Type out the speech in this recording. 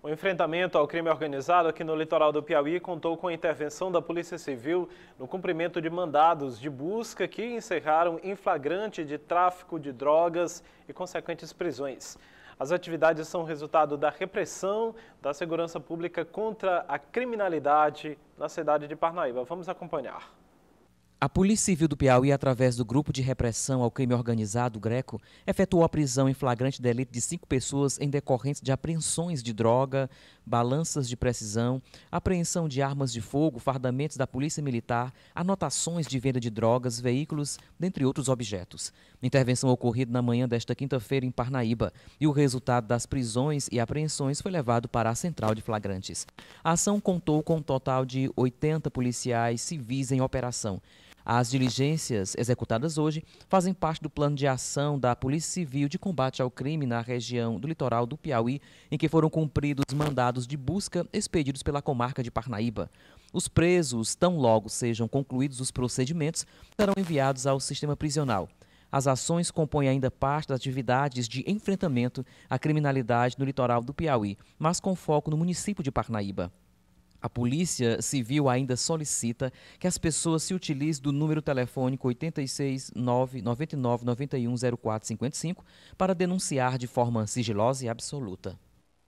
O enfrentamento ao crime organizado aqui no litoral do Piauí contou com a intervenção da Polícia Civil no cumprimento de mandados de busca que encerraram em flagrante de tráfico de drogas e consequentes prisões. As atividades são resultado da repressão da segurança pública contra a criminalidade na cidade de Parnaíba. Vamos acompanhar. A Polícia Civil do Piauí, através do Grupo de Repressão ao Crime Organizado Greco, efetuou a prisão em flagrante delito de cinco pessoas em decorrência de apreensões de droga, balanças de precisão, apreensão de armas de fogo, fardamentos da Polícia Militar, anotações de venda de drogas, veículos, dentre outros objetos. Intervenção ocorrida na manhã desta quinta-feira em Parnaíba e o resultado das prisões e apreensões foi levado para a Central de Flagrantes. A ação contou com um total de 80 policiais civis em operação. As diligências executadas hoje fazem parte do plano de ação da Polícia Civil de combate ao crime na região do litoral do Piauí, em que foram cumpridos mandados de busca expedidos pela comarca de Parnaíba. Os presos, tão logo sejam concluídos os procedimentos, serão enviados ao sistema prisional. As ações compõem ainda parte das atividades de enfrentamento à criminalidade no litoral do Piauí, mas com foco no município de Parnaíba. A Polícia Civil ainda solicita que as pessoas se utilizem do número telefônico 86 999 910455 para denunciar de forma sigilosa e absoluta.